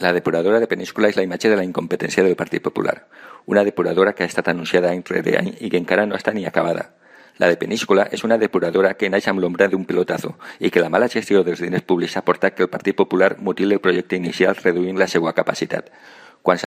la depuradora de Peníscola és la imatge de la incompetència del Partit Popular, una depuradora que ha estat anunciada entre de any i que encara no està ni acabada. La de Peníscola és una depuradora que naix amb l'ombra d'un pilotazo i que la mala gestió dels diners públics ha portat que el Partit Popular mutili el projecte inicial reduint la seva capacitat.